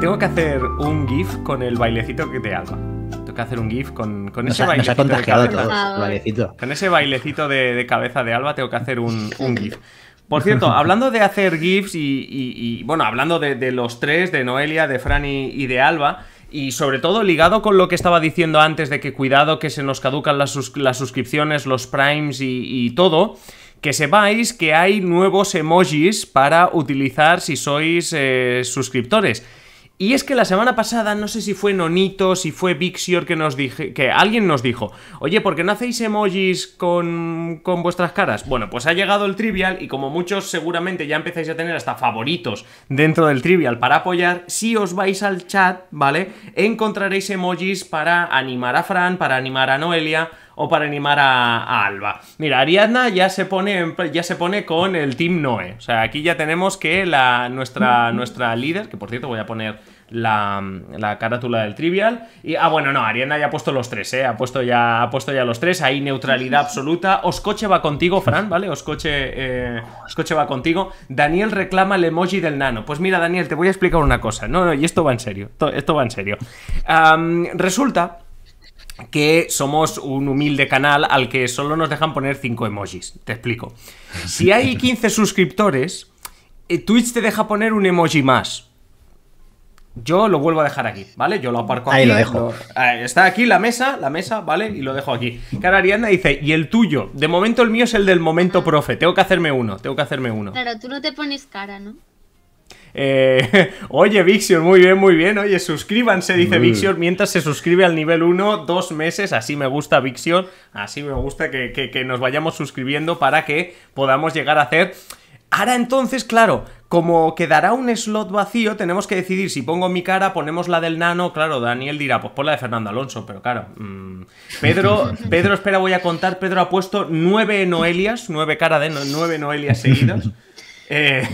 Tengo que hacer un GIF con el bailecito que Alba. Tengo que hacer un GIF con, con ese bailecito. de cabeza. el Con ese bailecito de, cabeza de Alba tengo que hacer un, GIF. Por cierto, hablando de hacer GIFs y, bueno, hablando de, los tres, de Noelia, de Franny y, de Alba, y sobre todo ligado con lo que estaba diciendo antes de que cuidado que se nos caducan las, suscripciones, los primes y todo, que sepáis que hay nuevos emojis para utilizar si sois eh, suscriptores. Y es que la semana pasada, no sé si fue Nonito, si fue Vixior que nos dije, que alguien nos dijo, oye, ¿por qué no hacéis emojis con, con vuestras caras? Bueno, pues ha llegado el trivial y como muchos seguramente ya empezáis a tener hasta favoritos dentro del trivial para apoyar, si os vais al chat, ¿vale? Encontraréis emojis para animar a Fran, para animar a Noelia, o para animar a, Alba. Mira, Ariadna ya se, pone, ya se pone con el Team Noe. O sea, aquí ya tenemos que la, nuestra, nuestra líder, que por cierto voy a poner la, carátula del Trivial. Y, ah, bueno, no, Ariadna ya ha puesto los tres, ¿eh? Ha puesto ya, ha puesto ya los tres. hay neutralidad absoluta. Oscoche va contigo, Fran, ¿vale? Oscoche, eh, va contigo. Daniel reclama el emoji del nano. Pues mira, Daniel, te voy a explicar una cosa. No, no, y esto va en serio. Esto, va en serio. resulta que somos un humilde canal al que solo nos dejan poner 5 emojis. Te explico. Si hay 15 suscriptores, eh, Twitch te deja poner un emoji más. Yo lo vuelvo a dejar aquí, ¿vale? Yo lo aparco aquí. Ahí lo dejo. Eh, está aquí la mesa, la mesa, ¿vale? Y lo dejo aquí. Cara Ariana dice, ¿y el tuyo? De momento el mío es el del momento profe. Tengo que hacerme uno, tengo que hacerme uno. Claro, tú no te pones cara, ¿no? Eh, oye, Vixion, muy bien, muy bien. Oye, suscríbanse, dice mm. Vixion, mientras se suscribe al nivel 1, dos meses. Así me gusta, Vixion. Así me gusta que, nos vayamos suscribiendo para que podamos llegar a hacer. Ahora entonces, claro, como quedará un slot vacío, tenemos que decidir si pongo mi cara, ponemos la del nano. Claro, Daniel dirá, pues pon la de Fernando Alonso, pero claro. Mm. Pedro, Pedro, espera, voy a contar. Pedro ha puesto nueve Noelias, nueve cara de nueve Noelias seguidas. Eh,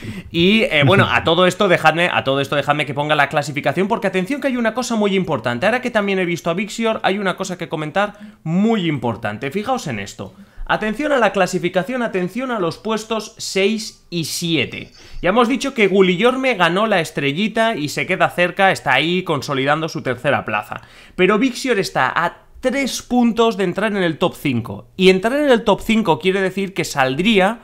y eh, bueno, a todo esto dejadme, a todo esto dejadme que ponga la clasificación, porque atención que hay una cosa muy importante. Ahora que también he visto a Vixior, hay una cosa que comentar muy importante. Fijaos en esto. Atención a la clasificación, atención a los puestos 6 y 7. Ya hemos dicho que Guliorme ganó la estrellita y se queda cerca, está ahí consolidando su tercera plaza. Pero Vixior está a 3 puntos de entrar en el top 5. Y entrar en el top 5 quiere decir que saldría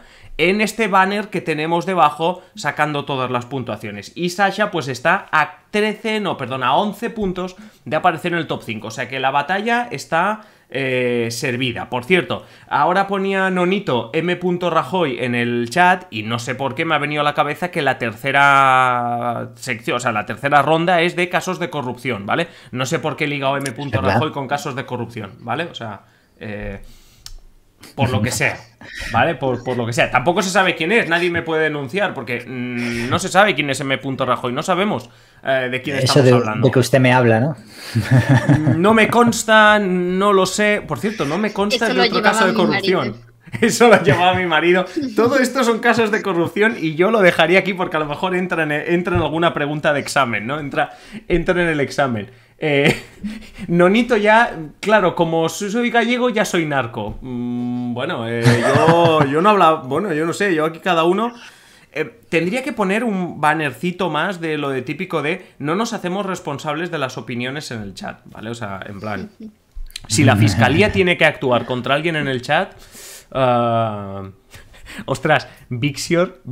en este banner que tenemos debajo sacando todas las puntuaciones. Y Sasha pues está a 13, no, perdón, a 11 puntos de aparecer en el top 5. O sea que la batalla está eh, servida. Por cierto, ahora ponía Nonito M. Rajoy en el chat y no sé por qué me ha venido a la cabeza que la tercera sección, o sea, la tercera ronda es de casos de corrupción, ¿vale? No sé por qué he ligado M. Rajoy con casos de corrupción, ¿vale? O sea... Eh, por lo que sea, ¿vale? Por, lo que sea. Tampoco se sabe quién es, nadie me puede denunciar porque mm, no se sabe quién es M. Rajoy, no sabemos eh, de quién estamos de, hablando. De que usted me habla, ¿no? Mm, no me consta, no lo sé. Por cierto, no me consta de otro caso de corrupción. Eso lo llevaba mi marido. Todo esto son casos de corrupción y yo lo dejaría aquí porque a lo mejor entra en, en alguna pregunta de examen, ¿no? Entra, entra en el examen. Eh, nonito ya, claro, como soy gallego ya soy narco. Mm, bueno, eh, yo, yo, no hablaba, bueno, yo no sé, yo aquí cada uno... Eh, tendría que poner un bannercito más de lo de típico de no nos hacemos responsables de las opiniones en el chat, ¿vale? O sea, en plan, si la fiscalía tiene que actuar contra alguien en el chat, ah, Ostras, Vixior,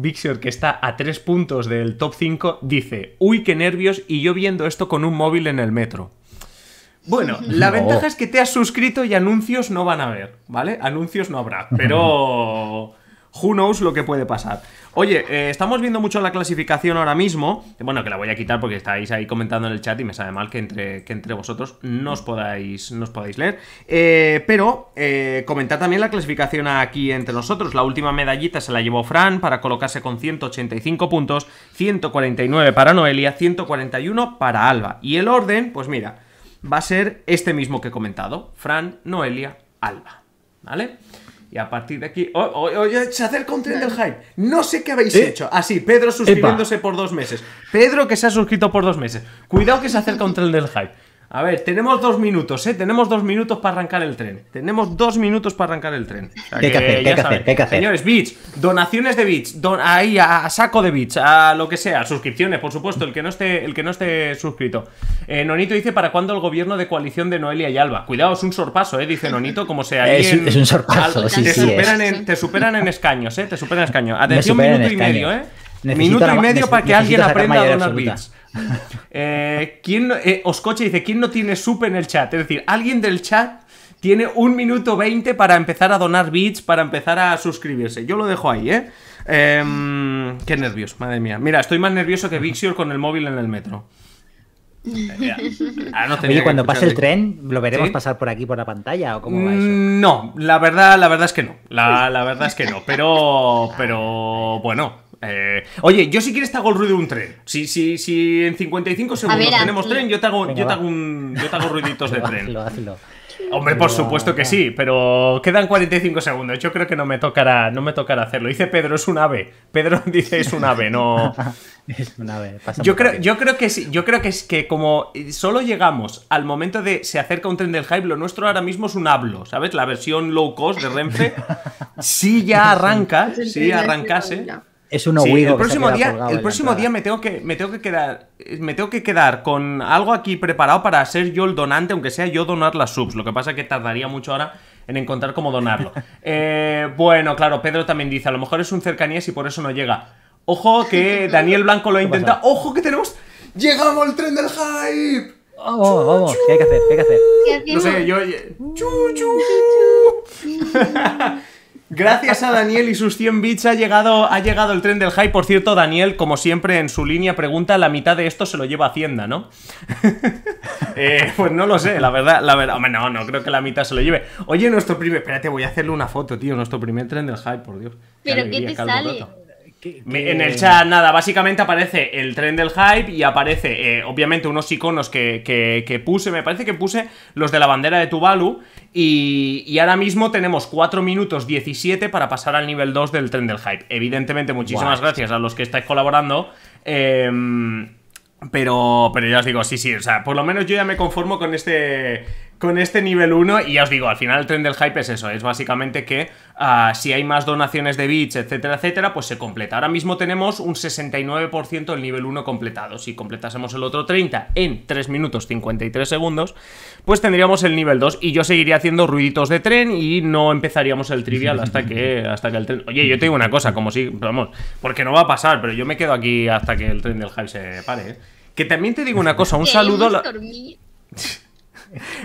que está a tres puntos del top 5, dice: Uy, qué nervios, y yo viendo esto con un móvil en el metro. Bueno, la ventaja es que te has suscrito y anuncios no van a haber, ¿vale? Anuncios no habrá, pero. who knows lo que puede pasar. Oye, eh, estamos viendo mucho la clasificación ahora mismo. Bueno, que la voy a quitar porque estáis ahí comentando en el chat y me sabe mal que entre, que entre vosotros no os podáis, leer. Eh, pero eh, comentad comentar también la clasificación aquí entre nosotros. La última medallita se la llevó Fran para colocarse con 185 puntos, 149 para Noelia, 141 para Alba. Y el orden, pues mira, va a ser este mismo que he comentado. Fran, Noelia, Alba. ¿Vale? Y a partir de aquí. oye se acerca un tren del hype. No sé qué habéis eh. hecho. Así, Pedro suscribiéndose por dos meses. Pedro que se ha suscrito por dos meses. Cuidado que se acerca un tren del hype. A ver, tenemos dos minutos, ¿eh? Tenemos dos minutos para arrancar el tren. Tenemos dos minutos para arrancar el tren. que, hacer, hacer, Señores, bits, donaciones de bits, ahí a, saco de bits, a lo que sea, suscripciones, por supuesto, el que no esté, el que no esté suscrito. Eh, Nonito dice, ¿para cuándo el gobierno de coalición de Noelia y Alba? Cuidado, es un sorpaso, ¿eh? Dice Nonito, como sea. Es, en, un sorpaso, sí, te superan En, te superan en escaños, ¿eh? Te superan en escaños. Atención, minuto y medio, ¿eh? minuto y medio para que alguien aprenda a donar bits. Eh, ¿quién eh, Oscoche dice, ¿quién no tiene sup en el chat? Es decir, alguien del chat tiene un minuto 20 para empezar a donar bits, para empezar a suscribirse. Yo lo dejo ahí, ¿eh? Em, qué nervios, madre mía. Mira, estoy más nervioso que Vixior con el móvil en el metro. Eh, ah, no Oye, cuando pase el tren, ¿lo veremos pasar por aquí por la pantalla o cómo va mm, No, la verdad, la verdad es que no. La, verdad es que no. Pero, pero bueno, eh, oye, yo si quieres te hago el ruido de un tren. Si, si, si en 55 segundos tenemos tren, yo te hago, yo te ruiditos de tren. Hombre, por supuesto que sí, pero quedan 45 segundos. Yo creo que no me tocará, no me tocará hacerlo. Dice Pedro, es un ave. Pedro dice es un ave, no. es un ave. yo creo, yo creo que sí, yo creo que es que como solo llegamos al momento de se acerca un tren del hype, lo nuestro ahora mismo es un hablo, ¿sabes? La versión low cost de Renfe. Si ya arranca, si arrancase. Es un sí, el próximo día, el próximo día me tengo que me tengo que quedar me tengo que quedar con algo aquí preparado para ser yo el donante, aunque sea yo donar las subs. Lo que pasa es que tardaría mucho ahora en encontrar cómo donarlo. Eh, bueno, claro, Pedro también dice, a lo mejor es un cercanías y por eso no llega. Ojo que Daniel Blanco lo intenta. Ojo que tenemos llegamos al tren del hype. Vamos, vamos, ¿qué hay que hacer? ¿Qué hay que hacer? No sé, yo mm. chu, chu. Mm. Gracias a Daniel y sus 100 bits ha llegado, ha llegado el tren del hype. Por cierto, Daniel, como siempre en su línea, pregunta, la mitad de esto se lo lleva Hacienda, ¿no? Eh, pues no lo sé, la verdad, la verdad. Hombre, no, no creo que la mitad se lo lleve. Oye, nuestro primer... Espérate, voy a hacerle una foto, tío. Nuestro primer tren del hype, por Dios. ¿Pero qué te sale? En el chat, nada, básicamente aparece el tren del hype y aparece, eh, obviamente, unos iconos que, puse. Me parece que puse los de la bandera de Tuvalu. Y, ahora mismo tenemos 4 minutos 17 para pasar al nivel 2 del tren del hype. Evidentemente, muchísimas gracias a los que estáis colaborando. Em, pero, pero ya os digo, sí, sí, o sea, por lo menos yo ya me conformo con este con este nivel 1 y ya os digo, al final el tren del hype es eso, es básicamente que ah, si hay más donaciones de bits, etcétera, etcétera, pues se completa. Ahora mismo tenemos un 69% del nivel 1 completado. Si completásemos el otro 30 en 3 minutos 53 segundos, pues tendríamos el nivel 2 y yo seguiría haciendo ruiditos de tren y no empezaríamos el trivial hasta que hasta que el tren... Oye, yo te digo una cosa, como si, vamos, porque no va a pasar, pero yo me quedo aquí hasta que el tren del hype se pare. ¿eh? Que también te digo una cosa, un saludo...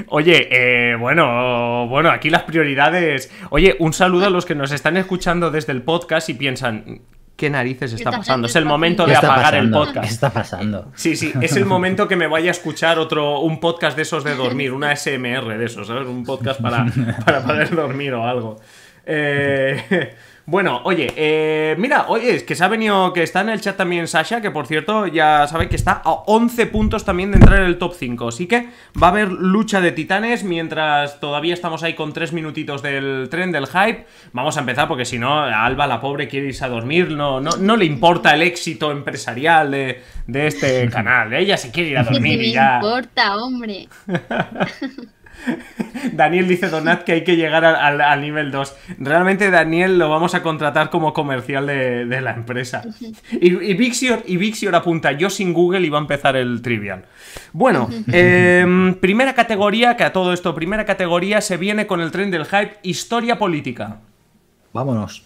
Oye, eh, bueno, bueno, aquí las prioridades. Oye, un saludo a los que nos están escuchando desde el podcast y piensan, ¿Qué narices está pasando? Es el momento de apagar el podcast. está pasando? Sí, sí, es el momento que me vaya a escuchar otro, un podcast de esos de dormir, una SMR de esos, ¿sabes? Un podcast para, para poder dormir o algo. Eh, bueno, oye, eh, mira, oye, es que se ha venido, que está en el chat también Sasha, que por cierto, ya sabe que está a 11 puntos también de entrar en el top 5, así que va a haber lucha de titanes mientras todavía estamos ahí con 3 minutitos del tren, del hype. Vamos a empezar porque si no, Alba, la pobre, quiere irse a dormir, no, no, le importa el éxito empresarial de, este canal, ella se quiere ir a dormir y ya... importa, hombre. Daniel dice Donat que hay que llegar al, nivel 2. Realmente Daniel lo vamos a contratar como comercial de, la empresa. Y, Vixior, apunta, yo sin Google iba a empezar el trivial. Bueno, em, primera categoría, que a todo esto, primera categoría se viene con el tren del hype, historia política. Vámonos.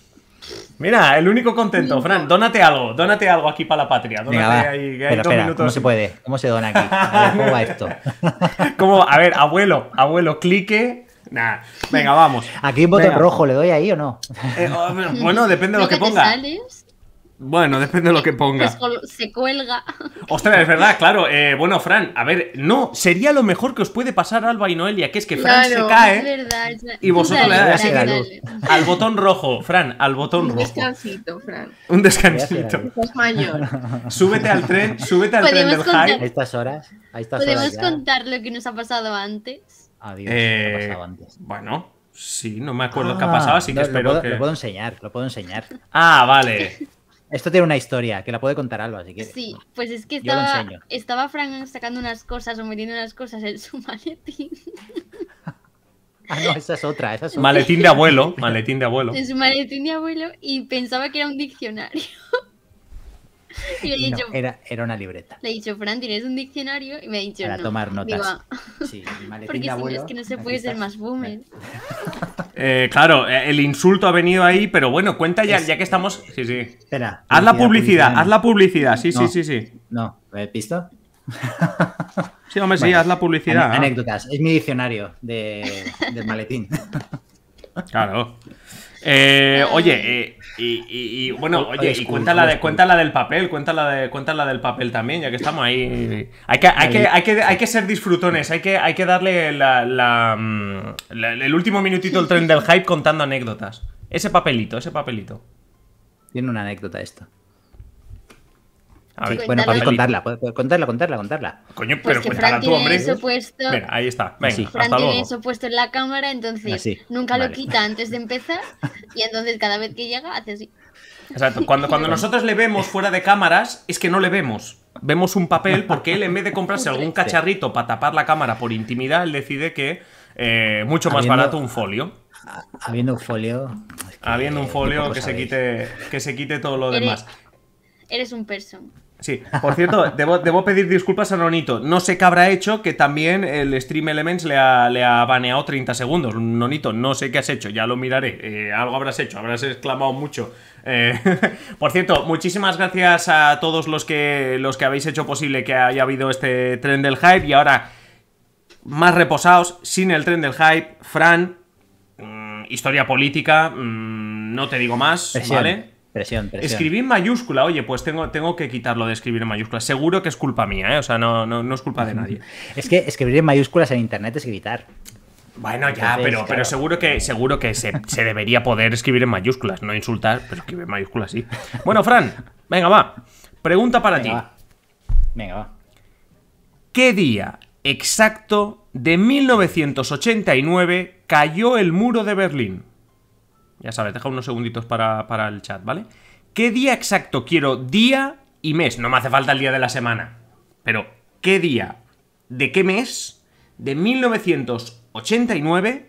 Mira, el único contento, Fran, dónate algo, dónate algo aquí para la patria. No se puede? ¿Cómo se dona aquí? ¿Cómo va esto? A ver, abuelo, abuelo, clique. Nah. Venga, vamos. Aquí un botón rojo, ¿le doy ahí o no? Eh, oh, bueno, depende de lo que, ponga. Bueno, depende de lo que ponga. Se cuelga. Ostras, es verdad, claro. Eh, bueno, Fran, a ver, no, sería lo mejor que os puede pasar Alba y Noelia, que es que Fran se cae. y vosotros le das el dale. al botón rojo, Fran, al botón rojo. Un descansito, Fran. Un descansito. Es mayor. Súbete al tren, súbete al tren del contar... high. A estas horas, a estas ¿Podemos contar lo que nos ha pasado antes? Adiós, eh, ha pasado antes. Bueno, sí, no me acuerdo qué ha ah, pasado, así que espero que. Lo puedo enseñar, lo puedo enseñar. Ah, vale. Esto tiene una historia, que la puede contar algo así que Sí, pues es que estaba, estaba Frank sacando unas cosas o metiendo unas cosas en su maletín. Ah, no, esa es otra. Esa es Maletín de abuelo, maletín de abuelo. En su maletín de abuelo y pensaba que era un diccionario. era, era, una libreta. Le he dicho, Fran, ¿tienes un diccionario? Y me ha dicho, Para tomar notas. sí, maletín de abuelo, si no es que no se puede ser más boomer. Eh, claro, eh, el insulto ha venido ahí, pero bueno, cuenta ya, ya que estamos. Sí, sí. Espera. Haz la publicidad, haz la publicidad. Sí, sí, sí, sí. No, ¿visto? Eh, sí, hombre, sí, haz la publicidad. anécdotas. Es mi diccionario de, del maletín. claro. oye, eh, y, bueno, oye, y cuéntala, del papel, cuéntala, de, del papel también, ya que estamos ahí. Hay que, hay que, ser disfrutones, hay que, hay que darle mm, el último minutito el tren del hype contando anécdotas. Ese papelito, ese papelito. Tiene una anécdota esta bueno, podéis contarla, contarla, contarla, contarla. Coño, pues pero hombre. puesto... ahí está. Venga, hasta tiene eso puesto en la cámara, entonces nunca lo quita antes de empezar. Y entonces cada vez que llega hace así. Exacto. Cuando, cuando nosotros le vemos fuera de cámaras, es que no le vemos. Vemos un papel porque él, en vez de comprarse algún cacharrito para tapar la cámara por intimidad, él decide que eh, mucho más barato un folio. Habiendo un folio. habiendo un folio que se, quite, que se quite todo lo demás. Eres un person. Sí, por cierto, debo, pedir disculpas a Nonito. No sé qué habrá hecho que también el Stream Elements le ha, baneado 30 segundos. Nonito, no sé qué has hecho, ya lo miraré. Eh, algo habrás hecho, habrás exclamado mucho. Eh, por cierto, muchísimas gracias a todos los que, los que habéis hecho posible que haya habido este tren del hype. Y ahora, más reposados, sin el tren del hype, Fran, mm, historia política, mm, no te digo más, ¿vale? Escribir en mayúscula, oye, pues tengo, tengo que quitarlo de escribir en mayúsculas Seguro que es culpa mía, ¿eh? O sea, no, no, es culpa de nadie. es que escribir en mayúsculas en internet es gritar. Bueno, ya, pero, pero seguro que, seguro que se, se, debería poder escribir en mayúsculas, no insultar, pero escribir en mayúsculas sí. Bueno, Fran, venga, va. Pregunta para ti. Venga, va. ¿Qué día exacto de 1989 cayó el muro de Berlín? Ya sabes, deja unos segunditos para, el chat, ¿vale? ¿Qué día exacto quiero? Día y mes. No me hace falta el día de la semana. Pero, ¿qué día? ¿De qué mes? De 1989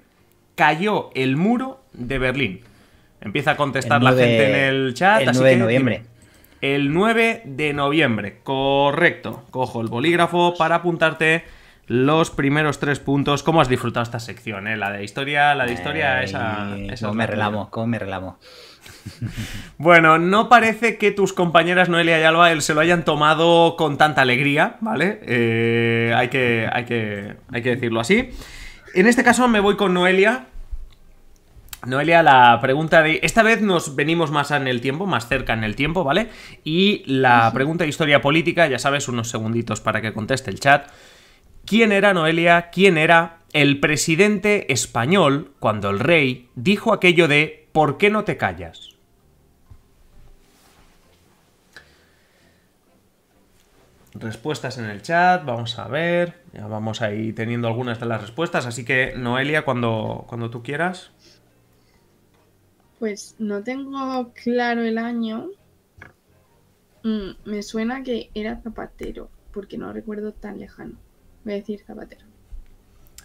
cayó el muro de Berlín. Empieza a contestar la gente en el chat. El 9 de noviembre. El 9 de noviembre, correcto. Cojo el bolígrafo para apuntarte los primeros tres puntos. ¿Cómo has disfrutado esta sección? Eh? La de historia, la de historia, esa, ¿Cómo me relamo? ¿Cómo me relamo? Bueno, no parece que tus compañeras Noelia y Alba se lo hayan tomado con tanta alegría, ¿vale? Eh, hay, que, hay, que, hay que decirlo así. En este caso me voy con Noelia, Noelia, la pregunta de... Esta vez nos venimos más en el tiempo, más cerca en el tiempo, ¿vale? Y la pregunta de historia política, ya sabes, unos segunditos para que conteste el chat quién era Noelia, quién era el presidente español cuando el rey dijo aquello de ¿por qué no te callas? Respuestas en el chat, vamos a ver, ya vamos ahí teniendo algunas de las respuestas, así que Noelia, cuando, cuando tú quieras. Pues no tengo claro el año. Mm, me suena que era Zapatero, porque no recuerdo tan lejano. Voy decir Zapatero.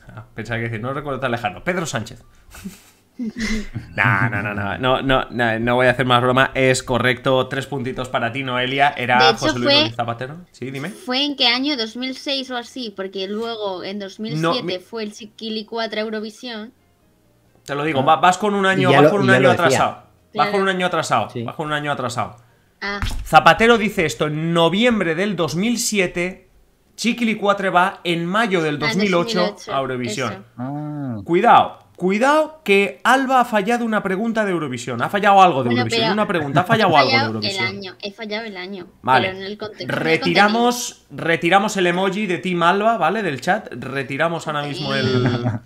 Ah, pensaba que decir, no recuerdo tan lejano. Pedro Sánchez. No, no, no, no, no, voy a hacer más broma. Es correcto, tres puntitos para ti, Noelia. Era José Luis fue, Zapatero. Sí, dime. ¿Fue en qué año? ¿2006 o así? Porque luego en 2007 fue el Chiquili 4 Eurovisión. Te lo digo, vas con un año, vas con un año atrasado. Vas con un año atrasado, vas con un año atrasado. Ah. Zapatero dice esto en noviembre del 2007 Chiquilicuatre va en mayo del 2008, ah, a Eurovisión. Ah. Cuidado, cuidado que Alba ha fallado una pregunta de Eurovisión. Ha fallado algo de Eurovisión. Una pregunta, ha fallado, algo de Eurovisión. año, he fallado el año. Vale. el retiramos, el retiramos el emoji de Team Alba, ¿vale? Del chat. Retiramos ahora mismo el.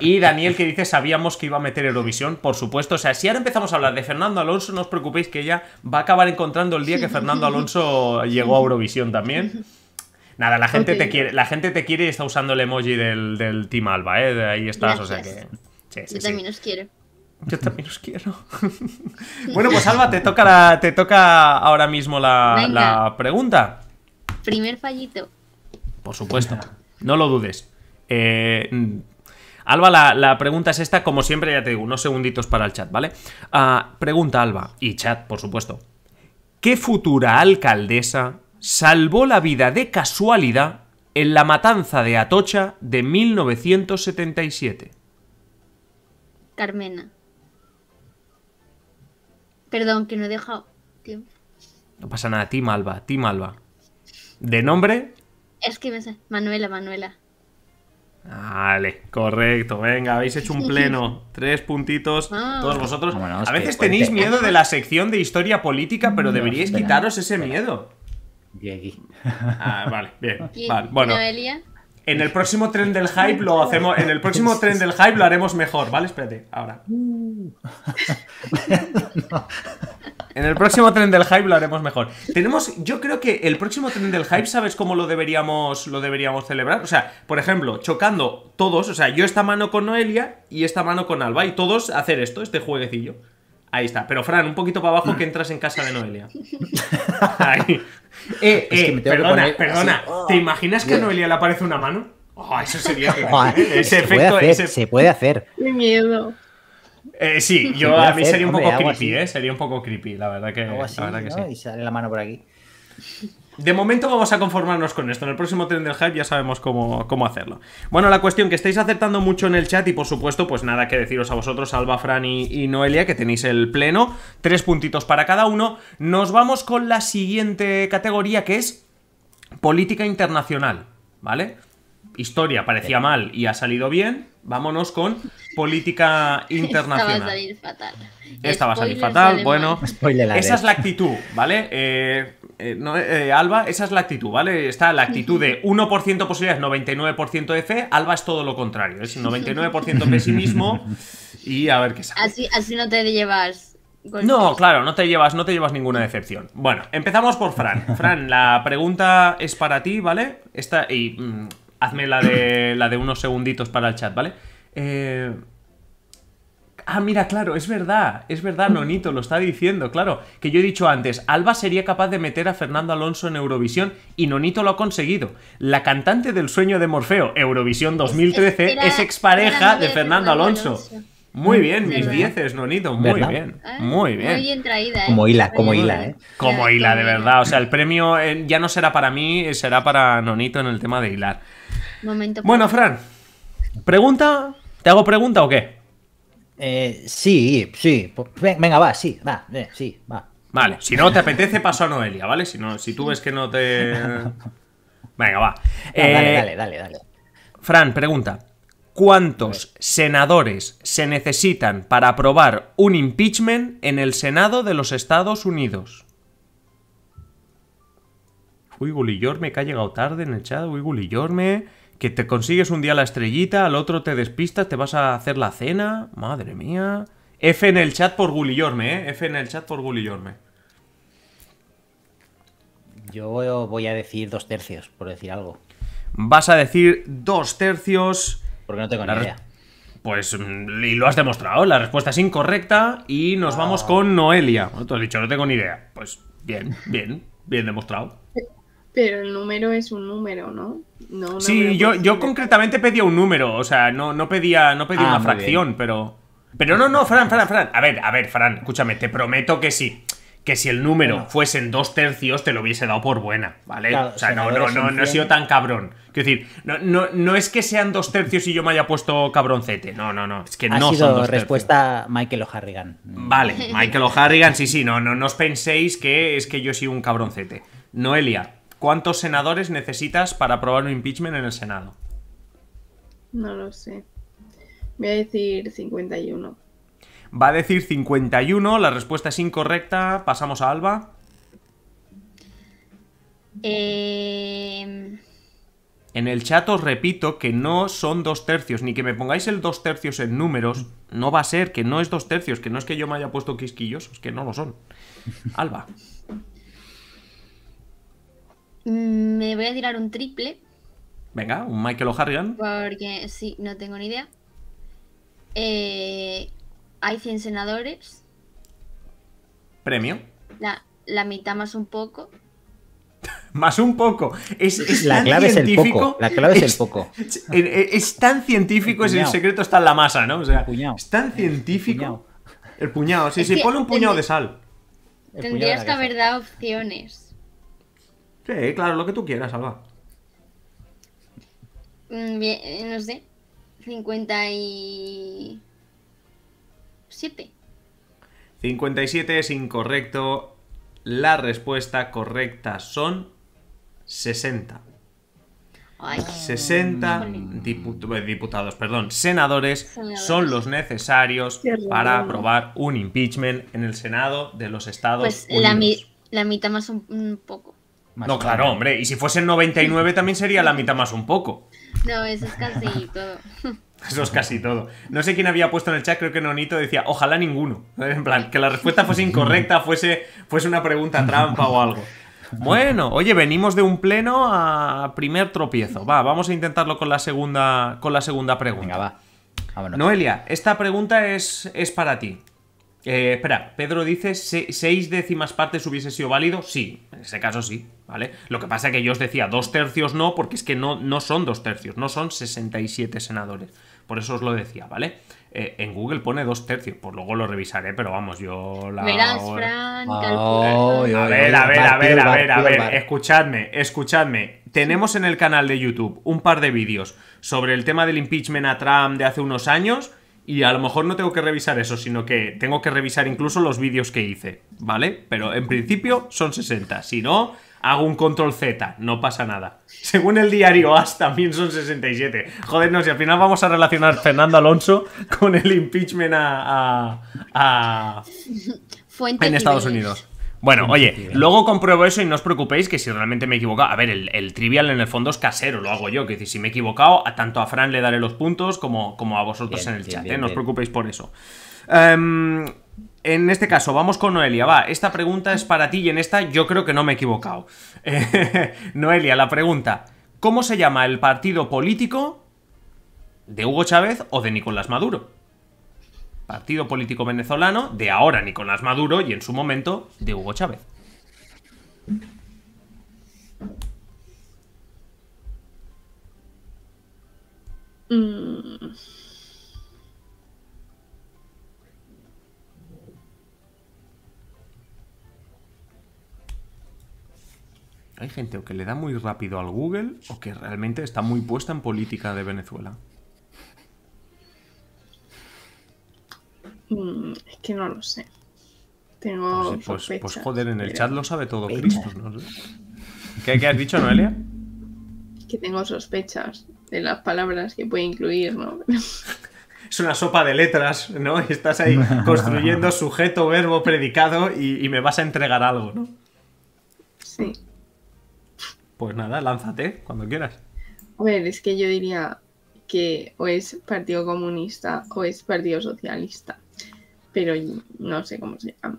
Y Daniel que dice, sabíamos que iba a meter Eurovisión, por supuesto. O sea, si ahora empezamos a hablar de Fernando Alonso, no os preocupéis que ella va a acabar encontrando el día que Fernando Alonso llegó a Eurovisión también. Nada, la gente, te quiere, la gente te quiere y está usando el emoji del, del Team Alba, ¿eh? ahí estás, o sea que. Yo también os quiero. Yo también os quiero. bueno, pues Alba, te toca, te toca ahora mismo la, pregunta. Primer fallito. Por supuesto, no lo dudes. Eh, Alba, la, pregunta es esta, como siempre ya te digo, unos segunditos para el chat, ¿vale? Ah, pregunta Alba, y chat, por supuesto. ¿Qué futura alcaldesa salvó la vida de casualidad en la matanza de Atocha de 1977. Carmena. Perdón, que no he dejado tiempo. No pasa nada, ti Malva, ti Malva. ¿De nombre? Es Manuela, Manuela. Vale, correcto. Venga, habéis hecho un pleno. Tres puntitos. todos vosotros. a veces tenéis miedo de la sección de historia política, pero deberíais quitaros ese miedo aquí. Ah, vale, bien. bueno. Noelia? En el próximo tren del hype lo hacemos. En el próximo tren del hype lo haremos mejor, ¿vale? Espérate, ahora. En el próximo tren del hype lo haremos mejor. Tenemos, yo creo que el próximo tren del hype, ¿sabes cómo lo deberíamos, lo deberíamos celebrar? O sea, por ejemplo, chocando todos, o sea, yo esta mano con Noelia y esta mano con Alba, y todos hacer esto, este jueguecillo. Ahí está. Pero Fran, un poquito para abajo que entras en casa de Noelia. Ahí. Eh, eh perdona, perdona. ¿Te imaginas que a Noelia le aparece una mano? Oh, eso sería. ¿eh? ese se efecto. Puede hacer, Se puede hacer. Qué miedo. Eh, sí, yo a mí sería un poco creepy, ¿eh? Sería un poco creepy, la verdad que. la verdad que sí. Y sale la mano por aquí. De momento vamos a conformarnos con esto. En el próximo tren del hype ya sabemos cómo, hacerlo. Bueno, la cuestión que estáis acertando mucho en el chat y por supuesto, pues nada que deciros a vosotros, Alba, Fran y, Noelia, que tenéis el pleno. Tres puntitos para cada uno. Nos vamos con la siguiente categoría que es política internacional, ¿vale? Historia parecía mal y ha salido bien. Vámonos con política internacional. Esta va a salir fatal. Esta va a salir fatal, bueno. Esa es la actitud, ¿vale? Eh eh, eh, Alba, esa es la actitud, ¿vale? Está la actitud de 1% posibilidades, 99% de fe. Alba es todo lo contrario, es 99% pesimismo y a ver qué sale. Así, así no te llevas. No, claro, no te llevas, no te llevas ninguna decepción. Bueno, empezamos por Fran. Fran, la pregunta es para ti, ¿vale? Esta, y mm, hazme la de, la de unos segunditos para el chat, ¿vale? Eh, Ah, mira, claro, es verdad, es verdad, Nonito, lo está diciendo, claro, que yo he dicho antes, Alba sería capaz de meter a Fernando Alonso en Eurovisión y Nonito lo ha conseguido. La cantante del sueño de Morfeo, Eurovisión 2013, es, expareja de Fernando Alonso. Muy bien, mis dieces, Nonito, muy bien. Ah, muy bien. Muy bien traída, ¿eh? Como hila, como hila, ¿eh? Como hila, de verdad. O sea, el premio eh, ya no será para mí, eh, será para Nonito en el tema de hilar. Bueno, Fran, pregunta, ¿te hago pregunta o qué? Eh, sí, sí. Pues, venga, va, sí, va, eh, sí, va. Vale, si no te apetece, paso a Noelia, ¿vale? Si, si tú ves que no te. Venga, va. dale, ah, dale, eh, dale, dale. Fran, pregunta. ¿Cuántos senadores se necesitan para aprobar un impeachment en el Senado de los Estados Unidos? Uy, Gulillorme, que ha llegado tarde en el chat. Uy, Gulillorme que te consigues un día la estrellita, al otro te despistas, te vas a hacer la cena. Madre mía. F en el chat por gulillorme, ¿eh? F en el chat por gulillorme. Yo voy a decir dos tercios, por decir algo. Vas a decir dos tercios. Porque no tengo ni idea. Pues mm, y lo has demostrado, la respuesta es incorrecta y nos vamos ah. con Noelia. Bueno, tú has dicho, no tengo ni idea. Pues bien, bien, bien demostrado. Eh, pero el número es un número, ¿no? no sí, yo, pues, yo concretamente pedía un número, o sea, no, no pedía, no pedía ah, una fracción, pero. Pero no, no, Fran, Fran, Fran. A ver, a ver, Fran, escúchame, te prometo que sí. Que si el número fuesen dos tercios, te lo hubiese dado por buena, ¿vale? o sea, no, no, no, no he sido tan cabrón. Quiero decir, no, no, es que sean dos tercios y yo me haya puesto cabroncete. No, no, no. Es que no son dos respuesta Michael O'Harrigan. Vale, Michael O'Harrigan, sí, sí, no, no, no os penséis que es que yo he sido un cabroncete. Noelia, ¿Cuántos senadores necesitas para aprobar un impeachment en el Senado? No lo sé. Voy a decir 51. Va a decir 51, la respuesta es incorrecta. Pasamos a Alba. Em. En el chat os repito que no son dos tercios, ni que me pongáis el dos tercios en números, no va a ser que no es dos tercios, que no es que yo me haya puesto quisquillos, es que no lo son. Alba. Me voy a tirar un triple. Venga, un Michael O'Harrigan. Porque sí, no tengo ni idea. Eh, hay 100 senadores. Premio. La, mitad más un poco. más un poco. Es, la, clave científico, es el poco. la clave es el poco. Es, tan científico, el, el secreto está en la masa, ¿no? O sea, es tan científico. El puñado. si se pone un puñado de sal. Tendrías que haber dado opciones. Sí, claro, lo que tú quieras, Alba. Mm, bien, eh, no sé. 57. 57 es incorrecto. La respuesta correcta son 60. Ay, 60 eh, diputados, perdón, senadores, son los necesarios para aprobar un impeachment en el Senado de los Estados pues Unidos. La, mitad más un poco no, claro, hombre. Y si fuese 99 también sería la mitad más un poco. No, eso es casi todo. Eso es casi todo. No sé quién había puesto en el chat, creo que Nonito decía, ojalá ninguno. En plan, que la respuesta fuese incorrecta, fuese, fuese una pregunta trampa o algo. Bueno, oye, venimos de un pleno a primer tropiezo. Va, vamos a intentarlo con la segunda, con la segunda pregunta. Venga, va. Noelia, esta pregunta es, es para ti. Eh, espera, Pedro dice, ¿seis décimas partes hubiese sido válido? Sí, en ese caso sí. ¿vale? Lo que pasa es que yo os decía dos tercios no, porque es que no, no son dos tercios, no son 67 senadores. Por eso os lo decía, ¿vale? Eh, en Google pone dos tercios, pues luego lo revisaré, pero vamos, yo la. Verás, a ver, a ver, a ver, a ver, a ver, escuchadme, escuchadme. Tenemos en el canal de YouTube un par de vídeos sobre el tema del impeachment a Trump de hace unos años. Y a lo mejor no tengo que revisar eso, sino que tengo que revisar incluso los vídeos que hice, ¿vale? Pero en principio son 60. Si no, hago un control Z, no pasa nada. Según el diario AS, también son 67. Jodernos, y al final vamos a relacionar Fernando Alonso con el impeachment a. a, en Estados Unidos. Bueno, oye, luego compruebo eso y no os preocupéis que si realmente me he equivocado. A ver, el, trivial en el fondo es casero, lo hago yo. Que si me he equivocado, a, tanto a Fran le daré los puntos como, como a vosotros en el chat. ¿eh? No os preocupéis por eso. Eh en este caso, vamos con Noelia. Va, esta pregunta es para ti y en esta yo creo que no me he equivocado. Noelia, la pregunta: ¿Cómo se llama el partido político de Hugo Chávez o de Nicolás Maduro? Partido político venezolano de ahora Nicolás Maduro y en su momento de Hugo Chávez. Mm. hay gente o que le da muy rápido al Google o que realmente está muy puesta en política de Venezuela. Mm, es que no lo sé. Tengo. Pues, sospechas, pues, pues joder, en el chat lo sabe todo Cristo, no ¿Qué, has dicho, Noelia? Que tengo sospechas de las palabras que puede incluir, ¿no? es una sopa de letras, ¿no? estás ahí construyendo sujeto, verbo, predicado y, y me vas a entregar algo, ¿no? Sí. Pues nada, lánzate cuando quieras. A ver, es que yo diría que o es Partido Comunista o es Partido Socialista, pero no sé cómo se llama.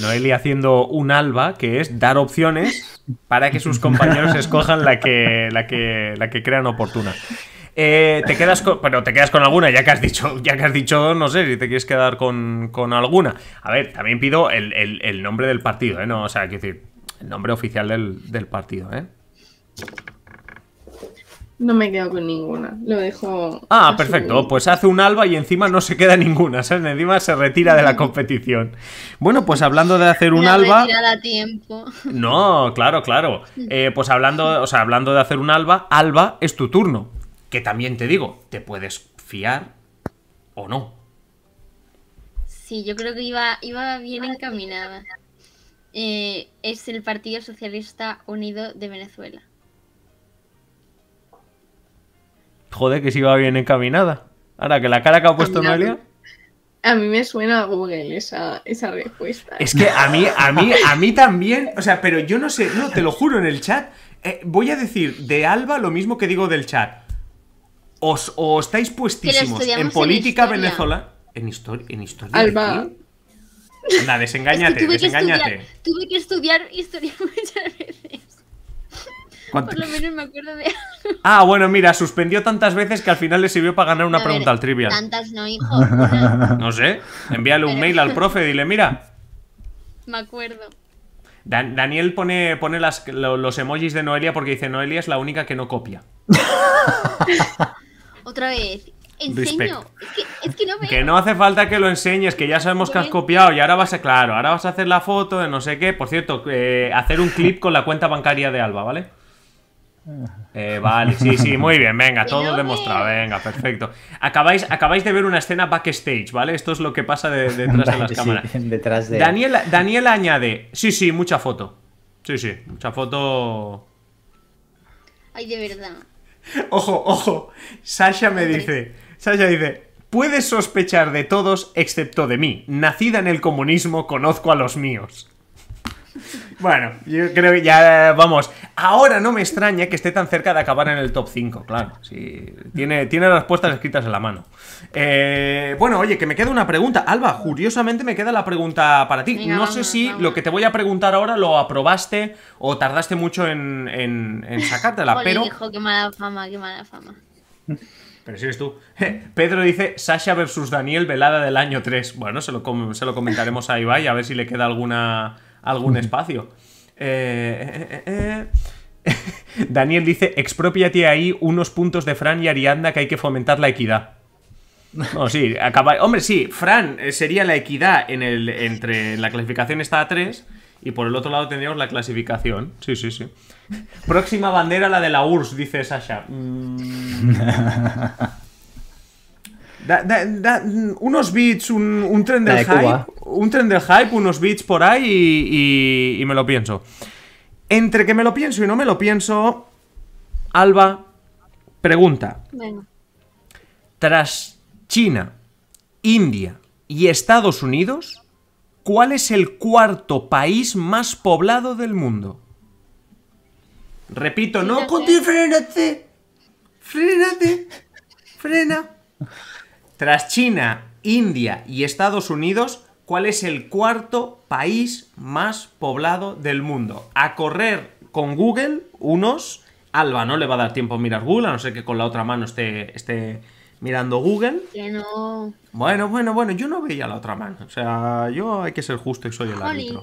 Noelia haciendo un alba, que es dar opciones para que sus compañeros escojan la que, la que, la que crean oportuna. Eh, te quedas con, pero te quedas con alguna, ya que has dicho, ya que has dicho, no sé, si te quieres quedar con, alguna. A ver, también pido el, nombre del partido, ¿eh? No, o sea, quiero decir, el nombre oficial del, del partido, ¿eh? No me quedo con ninguna, lo dejo... Ah, perfecto, pues hace un alba y encima no se queda ninguna, Encima se retira de la competición. Bueno, pues hablando de hacer un alba... No, claro, claro. Eh, pues hablando, o hablando de hacer un alba, alba es tu turno. Que también te digo, te puedes fiar o no. Sí, yo creo que iba, iba bien encaminada. Eh, es el Partido Socialista Unido de Venezuela. Joder, que si va bien encaminada. Ahora que la cara que ha puesto Mario A mí me suena a Google esa, esa respuesta. Es que a mí, a mí, a mí también. O sea, pero yo no sé, no, te lo juro, en el chat. Eh, voy a decir de Alba lo mismo que digo del chat. Os, estáis puestísimos en política venezolana. En, historia, en historia. Alba. Anda, desengáñate, desengañate. tuve que estudiar historia muchas veces lo acuerdo de. ah, bueno, mira, suspendió tantas veces que al final le sirvió para ganar una pregunta al trivial. Tantas no, hijo. no sé. Envíale un mail al profe, dile, mira. Me acuerdo. Daniel pone, pone los emojis de Noelia porque dice Noelia es la única que no copia. Otra vez. Enseño. que, no hace falta que lo enseñes, que ya sabemos que has copiado y ahora vas a, claro, ahora vas a hacer la foto de no sé qué. Por cierto, eh, hacer un clip con la cuenta bancaria de Alba, ¿vale? Eh, vale, sí, sí, muy bien, venga, todo demostrado, venga, perfecto. Acabáis, acabáis de ver una escena backstage, ¿vale? Esto es lo que pasa detrás de las cámaras. Detrás Daniel, Daniel añade, sí, sí, mucha foto. Sí, sí, mucha foto. Ay, de verdad. Ojo, ojo, Sasha me dice, Sasha dice, puedes sospechar de todos excepto de mí. Nacida en el comunismo, conozco a los míos. Bueno, yo creo que ya vamos. Ahora no me extraña que esté tan cerca de acabar en el top 5, claro. Sí, tiene, tiene las respuestas escritas en la mano. Eh, bueno, oye, que me queda una pregunta. Alba, curiosamente me queda la pregunta para ti. no sé si lo que te voy a preguntar ahora lo aprobaste o tardaste mucho en, en, en sacártela, pero... Hijo, qué mala fama, qué mala fama. Pero si eres tú. Pedro dice Sasha versus Daniel, velada del año 3. Bueno, se lo, se lo comentaremos a Ibai a ver si le queda alguna algún espacio. Eh, eh, eh, Daniel dice, expropiate ahí unos puntos de Fran y Arianda que hay que fomentar la equidad. No, sí, acaba... Hombre, sí, Fran sería la equidad en el, entre la clasificación está a 3 y por el otro lado tendríamos la clasificación. Sí, sí, sí. Próxima bandera la de la URSS, dice Sasha. Mm. Mm, unos beats, un, tren del hype un tren del hype, unos beats por ahí y, me lo pienso. Entre que me lo pienso y no me lo pienso, Alba pregunta. Tras China, India y Estados Unidos, ¿cuál es el cuarto país más poblado del mundo? Repito, no contigo, frenate Frénate. Frena. Tras China, India y Estados Unidos, cuál es el cuarto país más poblado del mundo. A correr con Google, unos. Alba no le va a dar tiempo a mirar Google, a no ser que con la otra mano esté, esté mirando Google. no. Bueno, bueno, bueno, yo no veía la otra mano. O sea, yo hay que ser justo y soy el árbitro.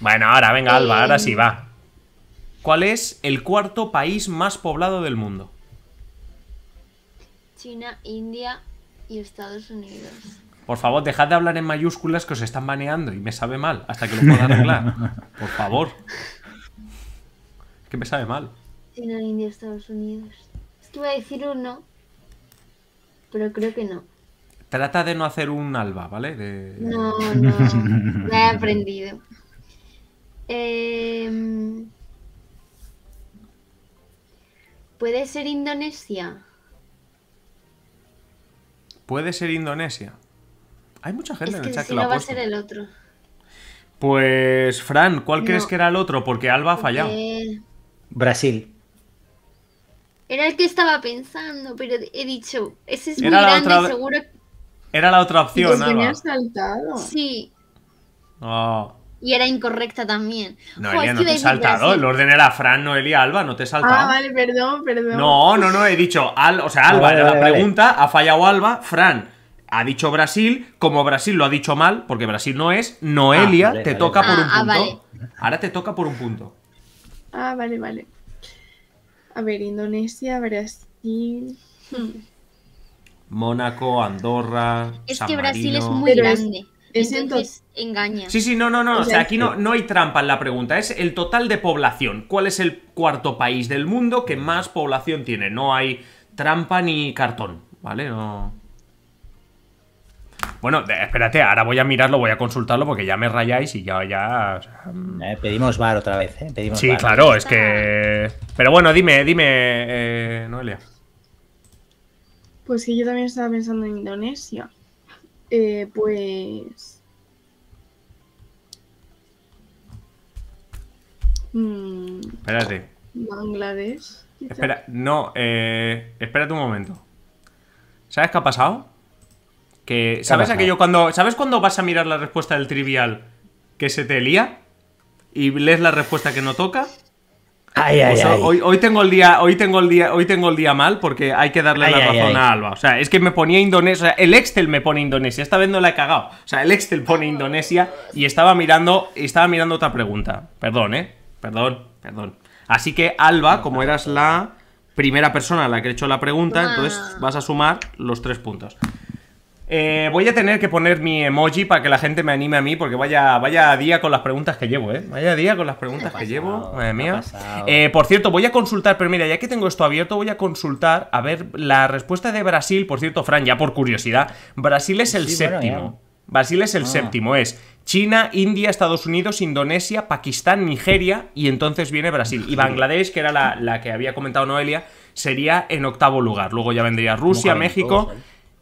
Bueno, ahora, venga, Alba, ahora eh. sí va. ¿Cuál es el cuarto país más poblado del mundo? China, India y Estados Unidos. Por favor, dejad de hablar en mayúsculas que os están baneando y me sabe mal hasta que lo pueda arreglar. Por favor. Es que me sabe mal. En el India, Estados Unidos. Es que a decir uno, pero creo que no. Trata de no hacer un alba, ¿vale? No, no. Me he aprendido. Eh... ¿Puede ser Indonesia? Puede ser Indonesia. Hay mucha gente en el chat va a ser el otro. Pues, Fran, ¿cuál crees que era el otro? Porque Alba ha fallado. Brasil. Era el que estaba pensando, pero he dicho, ese es muy grande, seguro. Era la otra opción, Alba. saltado. Sí. Ah. Y era incorrecta también. Noelia, no te he saltado. El orden era Fran, Noelia Alba, no te he ah, saltado. Ah, vale, perdón, perdón. No, no, no, he dicho, o sea, Alba era la pregunta, ha fallado Alba, Fran ha dicho Brasil, como Brasil lo ha dicho mal, porque Brasil no es, Noelia ah, te toca por un ah, ah, punto. Ahora te toca por un punto. Ah, vale, vale. A ver, Indonesia, Brasil. Hmm. Mónaco, Andorra. Es que Brasil es muy grande. entonces engaña. Sí, sí, no, no, no. O sea, aquí no, no hay trampa en la pregunta. Es el total de población. ¿Cuál es el cuarto país del mundo que más población tiene? No hay trampa ni cartón, ¿vale? No. Bueno, espérate, ahora voy a mirarlo, voy a consultarlo porque ya me rayáis y ya. ya mm. eh, pedimos bar otra vez, ¿eh? sí, claro, es que. Pero bueno, dime, dime, eh, Noelia. Pues que yo también estaba pensando en Indonesia. Eh, pues. Mm, espérate. Bangladesh. Espera, no, eh, espérate un momento. ¿Sabes qué ha pasado? ¿Sabes aquello cuando. ¿Sabes cuando vas a mirar la respuesta del trivial que se te lía? Y lees la respuesta que no toca. Ay, ay, pues, Hoy, tengo el día, hoy tengo el día, hoy tengo el día mal porque hay que darle la razón a Alba. O sea, es que me ponía Indonesia, el Excel me pone Indonesia. Esta viendo la he cagado. O sea, el Excel pone Indonesia y estaba mirando, estaba mirando otra pregunta. Perdón, eh. Perdón, perdón. Así que Alba, como eras la primera persona a la que he hecho la pregunta, ah. entonces vas a sumar los tres puntos. Eh, voy a tener que poner mi emoji para que la gente me anime a mí, porque vaya, vaya día con las preguntas que llevo, ¿eh? Vaya día con las preguntas que llevo, madre mía. Eh, por cierto, voy a consultar, pero mira, ya que tengo esto abierto, voy a consultar a ver la respuesta de Brasil. Por cierto, Fran, ya por curiosidad, Brasil es el séptimo. Brasil es el ah. séptimo, es China, India, Estados Unidos, Indonesia, Pakistán, Nigeria y entonces viene Brasil. Y Bangladesh, que era la, que había comentado Noelia, sería en octavo lugar. Luego ya vendría Rusia, México.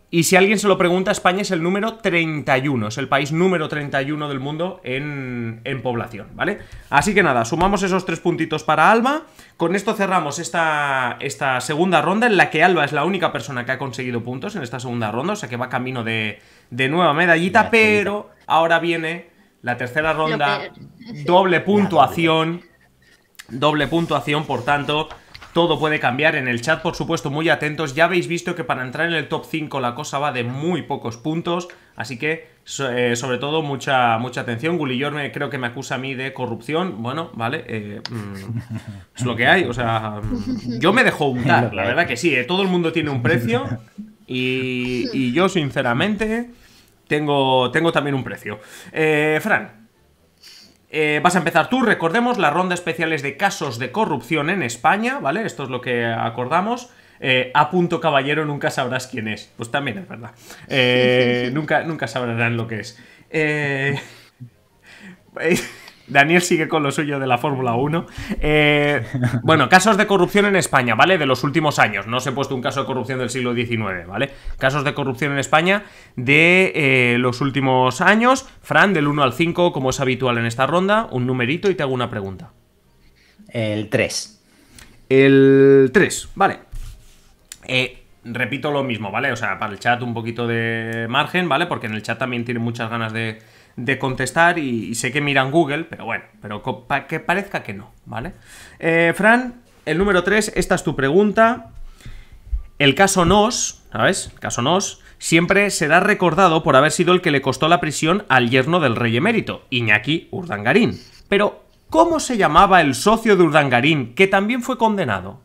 Y si alguien se lo pregunta, España es el número 31, es el país número 31 del mundo en, población, ¿vale? Así que nada, sumamos esos tres puntitos para Alba. Con esto cerramos esta, esta segunda ronda en la que Alba es la única persona que ha conseguido puntos en esta segunda ronda, o sea que va camino de, de nueva medallita, pero ahora viene la tercera ronda, doble puntuación, doble puntuación, por tanto... Todo puede cambiar en el chat, por supuesto, muy atentos. Ya habéis visto que para entrar en el top 5 la cosa va de muy pocos puntos, así que eh, sobre todo mucha, mucha atención. Gulillor me, creo que me acusa a mí de corrupción. Bueno, vale, eh, mm, es lo que hay. O sea, mm, yo me dejo untar, la verdad que sí. Eh, todo el mundo tiene un precio y, yo, sinceramente, tengo, tengo también un precio. Fran. Eh, vas a empezar tú, recordemos, la ronda especiales de casos de corrupción en España, ¿vale? Esto es lo que acordamos. Eh, a punto caballero nunca sabrás quién es. Pues también es verdad. Eh, nunca, nunca sabrán lo que es. Eh... Daniel sigue con lo suyo de la Fórmula 1. Eh, bueno, casos de corrupción en España, ¿vale? De los últimos años. No se he puesto un caso de corrupción del siglo XIX, ¿vale? Casos de corrupción en España de eh, los últimos años. Fran, del 1 al 5, como es habitual en esta ronda, un numerito y te hago una pregunta. El 3. El 3, vale. Eh, repito lo mismo, ¿vale? O sea, para el chat un poquito de margen, ¿vale? Porque en el chat también tiene muchas ganas de de contestar y, sé que miran Google, pero bueno, pero que parezca que no, ¿vale? Eh, Fran, el número 3, esta es tu pregunta. El caso Nos, ¿sabes? El caso Nos siempre será recordado por haber sido el que le costó la prisión al yerno del rey emérito, Iñaki Urdangarín. Pero, ¿cómo se llamaba el socio de Urdangarín que también fue condenado?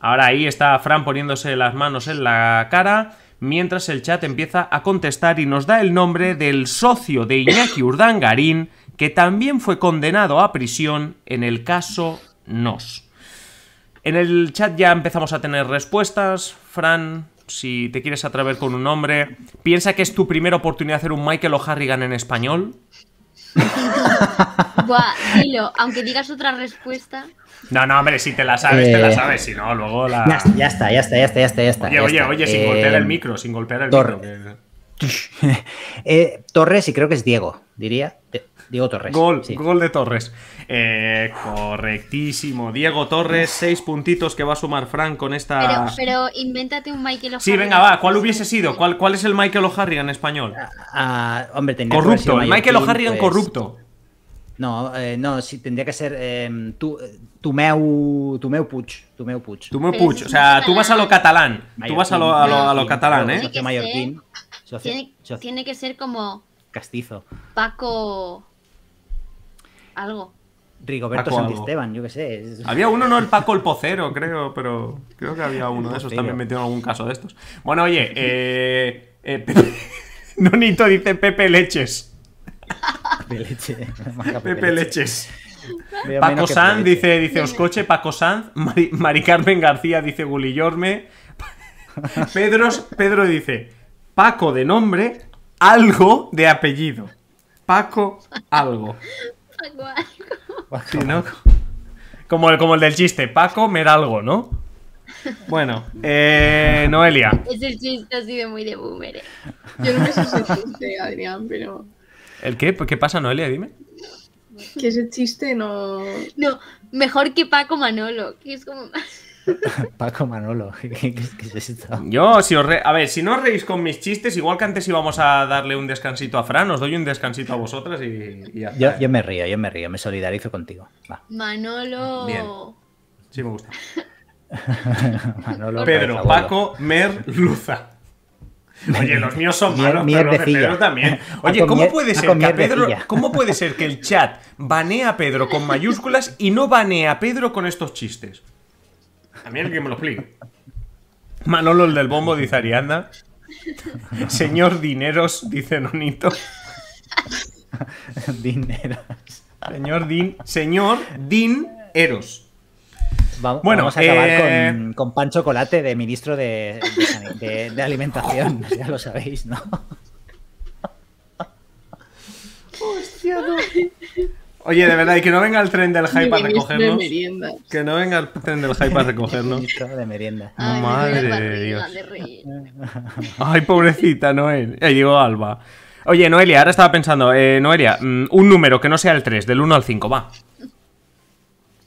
Ahora ahí está Fran poniéndose las manos en la cara mientras el chat empieza a contestar y nos da el nombre del socio de Iñaki Urdangarín, que también fue condenado a prisión en el caso Nos. En el chat ya empezamos a tener respuestas. Fran, si te quieres atrever con un nombre, ¿piensa que es tu primera oportunidad de hacer un Michael O'Harrigan en español? dilo, aunque digas otra respuesta. No, no, hombre, si te la sabes, te la eh, sabes, si no, luego la. Ya, está, ya está, ya está, ya está, ya está. Oye, oye, oye, sin golpear el eh, micro, sin golpear el micro. Eh, Torres y creo que es Diego, diría. Diego Torres. Gol, gol de Torres. Eh, correctísimo. Diego Torres, seis puntitos que va a sumar Frank con esta. Pero, invéntate un Michael O'Harrigan. Sí, venga, va. ¿Cuál hubiese sido? ¿Cuál, es el Michael O'Harrigan en español? Ah, ah, hombre, corrupto. Michael O'Harrigan pues. corrupto. No, eh, no, sí, tendría que ser eh, tu, puch. tú o sea, tú vas a lo catalán. Tú vas a lo, catalán, ¿eh? Tiene que, ser, tiene que ser como... Castizo. Paco algo. Rigoberto Santisteban, yo qué sé. Había uno, no el Paco el Pocero, creo, pero creo que había uno de esos también metido en algún caso de estos. Bueno, oye, eh, eh, Nonito dice Pepe Leches. Pepe, Leche. Pepe, Leches. Paco Sanz dice, dice Oscoche, Paco Sanz, Mari, Carmen García dice Gulillorme Pedro dice Paco de nombre, algo de apellido. Paco algo algo, Como el, como el del chiste, Paco me da algo, ¿no? Bueno, eh, Noelia. Es el chiste así de muy de boomer. Eh. Yo no me sé el chiste, Adrián, pero. ¿El qué? ¿Qué pasa, Noelia? Dime. Que ese chiste no. No, mejor que Paco Manolo, que es como más. Paco Manolo, es esto? Yo, si os a ver, si no os reís con mis chistes, igual que antes íbamos a darle un descansito a Fran, os doy un descansito a vosotras y, Yo, me río, yo me río, me solidarizo contigo. Manolo. Sí, me gusta. Manolo, Pedro, Paco, Merluza. Oye, los míos son malos, pero Pedro también. Oye, ¿cómo puede, ser que ¿cómo puede ser que el chat banee a Pedro con mayúsculas y no banee a Pedro con estos chistes? A mí alguien me lo explique. Manolo, el del bombo, dice Arianda. Señor Dineros, dice Nonito. Dineros. Señor Din. Señor Dineros. bueno, vamos a acabar con, eh, con, pan chocolate de ministro de, alimentación, ya lo sabéis, ¿no? Hostia, no. Oye, de verdad, y que no venga el tren del hype a recogernos. que no venga el tren del hype a recogernos. de merienda. Ay, Madre de Dios. Ay, pobrecita Noel. Ahí eh, llegó Alba. Oye, Noelia, ahora estaba pensando, eh, Noelia, mm, un número que no sea el 3, del 1 al 5, va.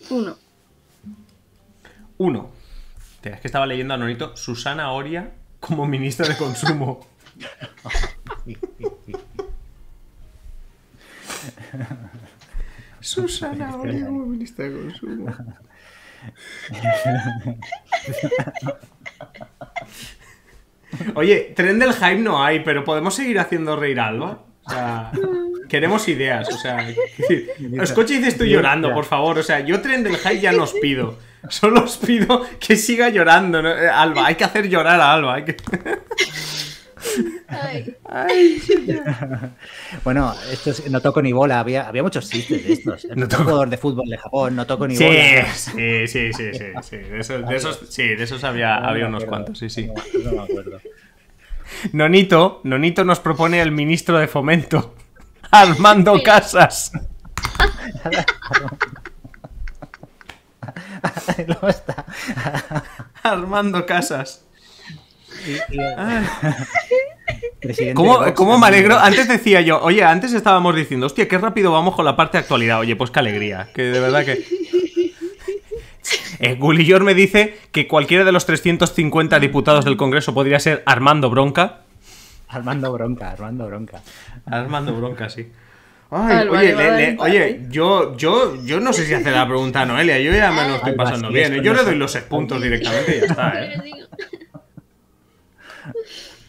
1. 1. Es que estaba leyendo a Norito Susana Oria como ministra de consumo. Susana, de consumo. Oye, tren del hype no hay, pero podemos seguir haciendo reír a Alba. queremos ideas. O sea, estoy llorando, por favor. O sea, yo tren del hype ya no os pido. Solo os pido que siga llorando, ¿no? Eh, Alba. Hay que hacer llorar a Alba. bueno, esto no toco ni bola. Había, había muchos chistes de estos. No toco jugador de fútbol de Japón, no toco ni bola. Sí, sí, sí, sí, De esos, de esos, sí, de esos había, había unos cuantos, sí, sí. No, me acuerdo. Nonito, Nonito nos propone el ministro de Fomento, Armando Casas. Armando Casas. Ah. ¿Cómo, me alegro? Antes decía yo, oye, antes estábamos diciendo, hostia, qué rápido vamos con la parte de actualidad. Oye, pues qué alegría. Que de verdad que. Eh, Gulillor me dice que cualquiera de los 350 diputados del Congreso podría ser Armando Bronca. Armando Bronca, Armando Bronca. Armando Bronca, sí. oye, oye, yo, yo, yo no sé si hace la pregunta a Noelia, yo ya me lo estoy pasando bien. ¿eh? Yo le doy los puntos directamente y ya está, ¿eh?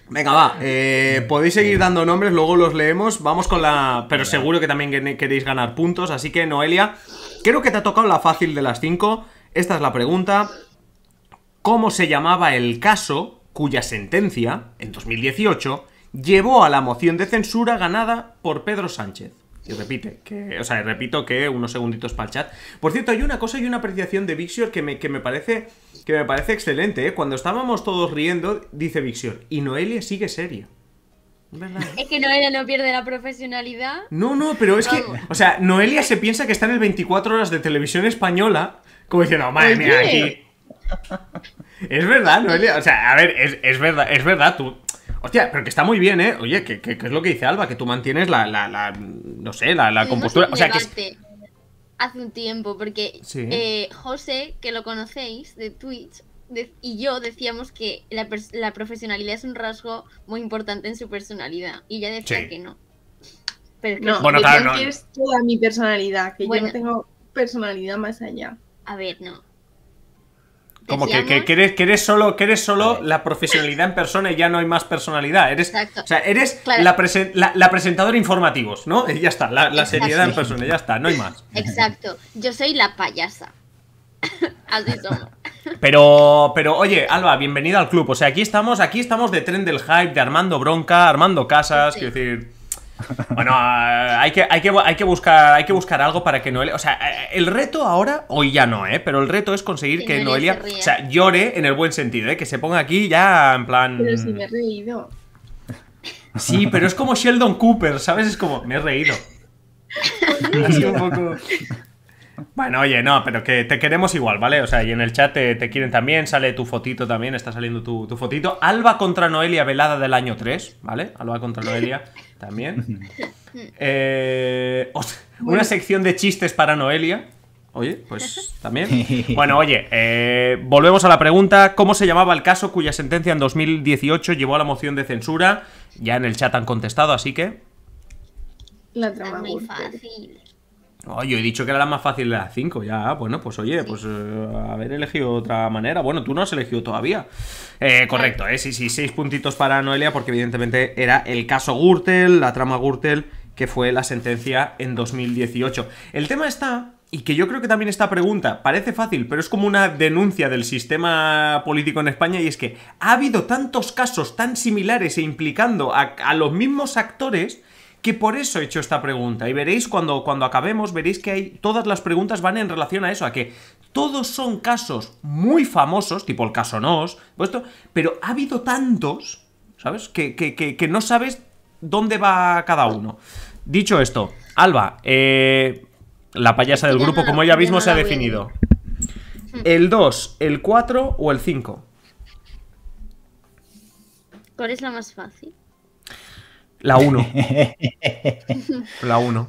Venga, va. Eh, podéis seguir dando nombres, luego los leemos. Vamos con la. Pero seguro que también queréis ganar puntos. Así que, Noelia, creo que te ha tocado la fácil de las cinco. Esta es la pregunta. ¿Cómo se llamaba el caso cuya sentencia, en 2018, llevó a la moción de censura ganada por Pedro Sánchez? Y repite, que, o sea, repito que unos segunditos para el chat. Por cierto, hay una cosa y una apreciación de Vixior que me, que me parece que me parece excelente, ¿eh? Cuando estábamos todos riendo, dice Vixion, y Noelia sigue seria. ¿Verdad? Es que Noelia no pierde la profesionalidad. No, no, pero es que, o sea, Noelia se piensa que está en el 24 horas de televisión española, como diciendo, madre mía, aquí. Es verdad, Noelia, o sea, a ver, es, verdad, es verdad, tú, Hostia, pero que está muy bien, ¿eh? Oye, que, es lo que dice Alba, que tú mantienes la, la no sé, la, compostura. O sea, que hace un tiempo, porque eh, José, que lo conocéis de Twitch, y yo decíamos que la, profesionalidad es un rasgo muy importante en su personalidad, y ella decía que no. Pero que no, es toda mi personalidad, que yo no tengo personalidad más allá. A ver, no. Como que, que, eres, solo, que solo la profesionalidad en persona y ya no hay más personalidad. Eres, O sea, eres la, presentadora informativos, ¿no? Y ya está, la, seriedad en persona, ya está, no hay más. Exacto, yo soy la payasa. Así somos. Pero, pero oye, Alba, bienvenida al club. O sea, aquí estamos, aquí estamos de tren del hype, de Armando Bronca, Armando Casas, quiero decir... Bueno, eh, hay que, hay, que, hay, que buscar, hay que buscar algo para que Noelia. O sea, eh, el reto ahora, hoy ya no, ¿eh? Pero el reto es conseguir que, Noelia, llore en el buen sentido, ¿eh? Que se ponga aquí ya en plan. Pero si me he reído. Sí, pero es como Sheldon Cooper, ¿sabes? Es como, me he reído. Bueno, oye, no, pero que te queremos igual, ¿vale? O sea, y en el chat te, quieren también, sale tu fotito también, está saliendo tu, tu, fotito. Alba contra Noelia, velada del año 3, ¿vale? Alba contra Noelia también. Eh, una sección de chistes para Noelia. Oye, pues también. Bueno, oye, eh, volvemos a la pregunta. ¿Cómo se llamaba el caso cuya sentencia en 2018 llevó a la moción de censura? Ya en el chat han contestado, así que... La trama muy fácil. Oh, yo he dicho que era la más fácil de las 5, ya. Bueno, pues oye, pues eh, haber elegido otra manera. Bueno, tú no has elegido todavía. Eh, correcto, eh, sí, sí, seis puntitos para Noelia, porque evidentemente era el caso Gürtel, la trama Gürtel, que fue la sentencia en 2018. El tema está, y que yo creo que también esta pregunta parece fácil, pero es como una denuncia del sistema político en España, y es que ha habido tantos casos tan similares e implicando a los mismos actores que por eso he hecho esta pregunta. Y veréis cuando, cuando acabemos, veréis que hay, todas las preguntas van en relación a eso, a que todos son casos muy famosos, tipo el caso Nos, puesto pero ha habido tantos, ¿sabes? Que, no sabes dónde va cada uno. Dicho esto, Alba, eh, la payasa del grupo, como ella mismo se ha definido. ¿El 2, el 4 o el 5? ¿Cuál es la más fácil? La 1. la 1.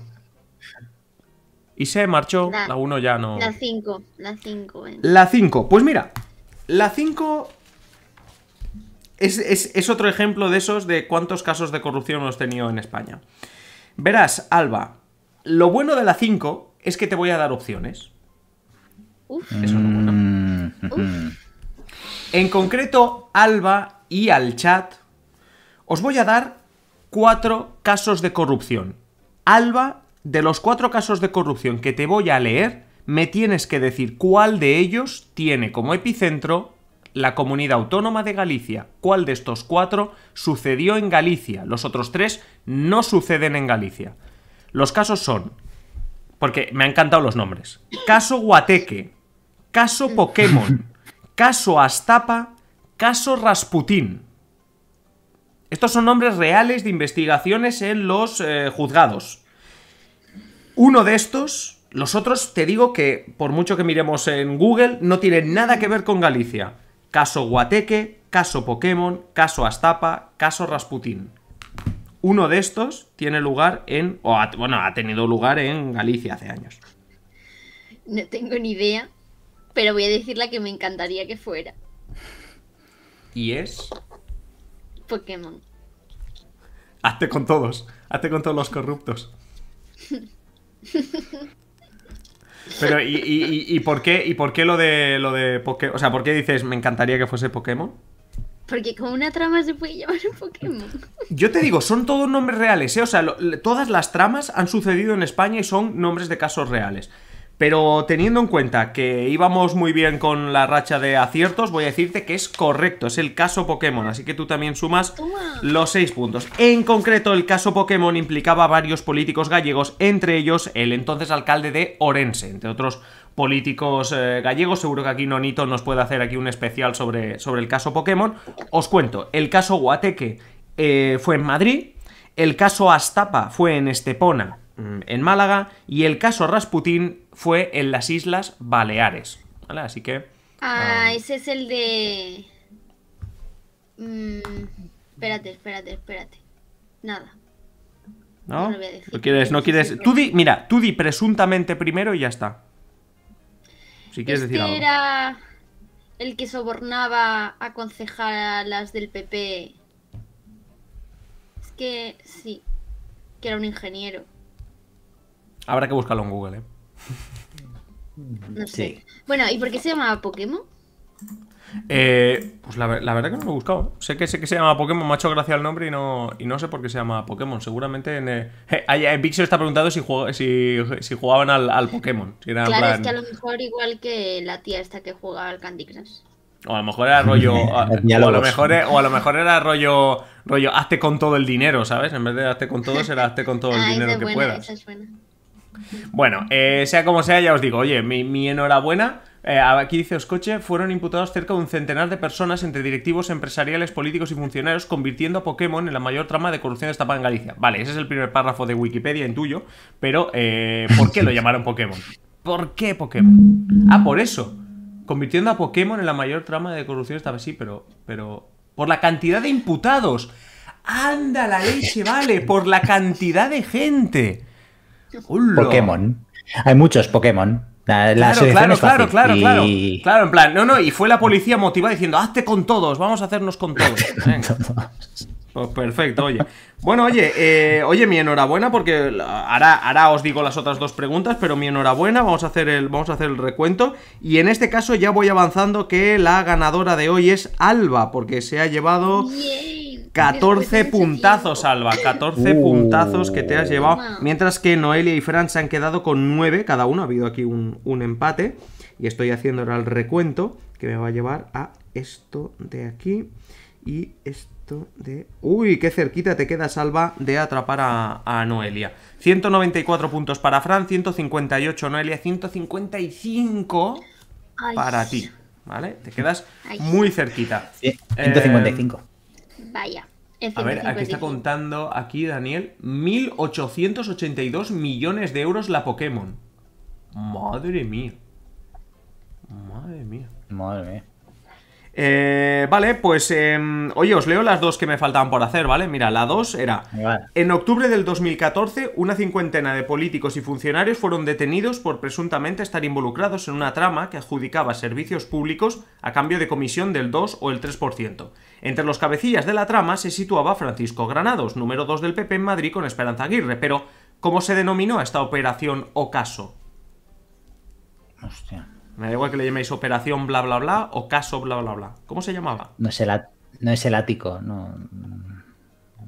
Y se marchó. La 1 ya no. La 5. La 5. Pues mira, la 5 es, otro ejemplo de esos de cuántos casos de corrupción hemos tenido en España. Verás, Alba, lo bueno de la 5 es que te voy a dar opciones. Uf. Eso es lo bueno. Mm. En concreto, Alba y al chat, os voy a dar cuatro casos de corrupción. Alba, de los cuatro casos de corrupción que te voy a leer, me tienes que decir cuál de ellos tiene como epicentro la comunidad autónoma de Galicia. ¿Cuál de estos cuatro sucedió en Galicia? Los otros tres no suceden en Galicia. Los casos son, porque me han encantado los nombres, caso Guateque, caso Pokémon, caso Astapa, caso Rasputín. Estos son nombres reales de investigaciones en los eh, juzgados. Uno de estos, los otros, te digo que, por mucho que miremos en Google, no tienen nada que ver con Galicia. Caso Guateque, caso Pokémon, caso Astapa, caso Rasputín. Uno de estos tiene lugar en... O bueno, ha tenido lugar en Galicia hace años. No tengo ni idea, pero voy a decir la que me encantaría que fuera. ¿Y es? Pokémon. Hazte con todos. Hazte con todos los corruptos. Pero, ¿y, y, y, por qué, ¿y por qué lo de, lo de O sea, ¿por qué dices me encantaría que fuese Pokémon? Porque con una trama se puede llamar un Pokémon. Yo te digo, son todos nombres reales, ¿eh? O sea, todas las tramas han sucedido en España y son nombres de casos reales. Pero teniendo en cuenta que íbamos muy bien con la racha de aciertos, voy a decirte que es correcto, es el caso Pokémon, así que tú también sumas los seis puntos. En concreto, el caso Pokémon implicaba a varios políticos gallegos, entre ellos el entonces alcalde de Orense, entre otros políticos eh, gallegos. Seguro que aquí Nonito nos puede hacer aquí un especial sobre, sobre el caso Pokémon. Os cuento, el caso Guateque eh, fue en Madrid, el caso Astapa fue en Estepona Mm, en Málaga y el caso Rasputín fue en las Islas Baleares. Así que... Ah, um, ese es el de... Mm, espérate, espérate, espérate. Nada. ¿No? No, quieres, no quieres... Tú mira, tú di presuntamente primero y ya está. Si quieres este decir era el que sobornaba a concejalas del PP. Es que sí, que era un ingeniero. Habrá que buscarlo en Google, ¿eh? No sé. Bueno, ¿y por qué se llamaba Pokémon? Eh, pues la, verdad que no lo he buscado. Sé que, sé que se llama Pokémon, me ha hecho gracia el nombre y no, y no sé por qué se llama Pokémon. Seguramente en. Eh, eh está preguntando si, si, jugaban al, Pokémon. claro, es que a lo mejor igual que la tía esta que jugaba al Candy Crush. O a lo mejor era rollo. o, a lo mejor, o a lo mejor era rollo. Rollo, hazte con todo el dinero, ¿sabes? En vez de hazte con todo, era hazte con todo el ah, dinero que buena, puedas. Esa es buena. Bueno, eh, sea como sea, ya os digo, oye, mi, enhorabuena. Eh, aquí dice Oscoche, fueron imputados cerca de un centenar de personas entre directivos, empresariales, políticos y funcionarios, convirtiendo a Pokémon en la mayor trama de corrupción destapada en Galicia. Vale, ese es el primer párrafo de Wikipedia en tuyo, pero eh, ¿por qué lo llamaron Pokémon? ¿Por qué Pokémon? Ah, por eso. Convirtiendo a Pokémon en la mayor trama de corrupción esta vez sí, pero, pero... Por la cantidad de imputados. Anda la leche, vale, por la cantidad de gente. Pokémon. Hay muchos Pokémon. La, claro, claro, claro, claro, claro, claro, en plan, no, no, y fue la policía motivada diciendo, hazte con todos, vamos a hacernos con todos. Pues perfecto, oye. Bueno, oye, eh, oye, mi enhorabuena, porque ahora, ahora, os digo las otras dos preguntas, pero mi enhorabuena, vamos a, hacer el, vamos a hacer el recuento. Y en este caso ya voy avanzando que la ganadora de hoy es Alba, porque se ha llevado 14 puntazos, Alba. 14 uh. puntazos que te has llevado. Mientras que Noelia y Fran se han quedado con 9 cada uno. Ha habido aquí un, empate. Y estoy haciendo ahora el recuento que me va a llevar a esto de aquí y esto de... ¡Uy! ¡Qué cerquita te queda, Alba de atrapar a, Noelia! 194 puntos para Fran, 158 Noelia, 155 para ti. ¿Vale? Te quedas muy cerquita. 155. Vaya. a ver, aquí está contando, aquí Daniel, 1.882 millones de euros la Pokémon. Madre mía. Madre mía. Madre mía. Eh, vale, pues em, oye, os leo las dos que me faltaban por hacer, ¿vale? Mira, la dos era, en octubre del 2014, una cincuentena de políticos y funcionarios fueron detenidos por presuntamente estar involucrados en una trama que adjudicaba servicios públicos a cambio de comisión del 2 o el 3%. Entre los cabecillas de la trama se situaba Francisco Granados, número 2 del PP en Madrid con Esperanza Aguirre, pero ¿cómo se denominó a esta operación o caso? Hostia. Me da igual que le llaméis operación bla bla bla o caso bla bla bla. ¿Cómo se llamaba? No es el, no es el ático, no.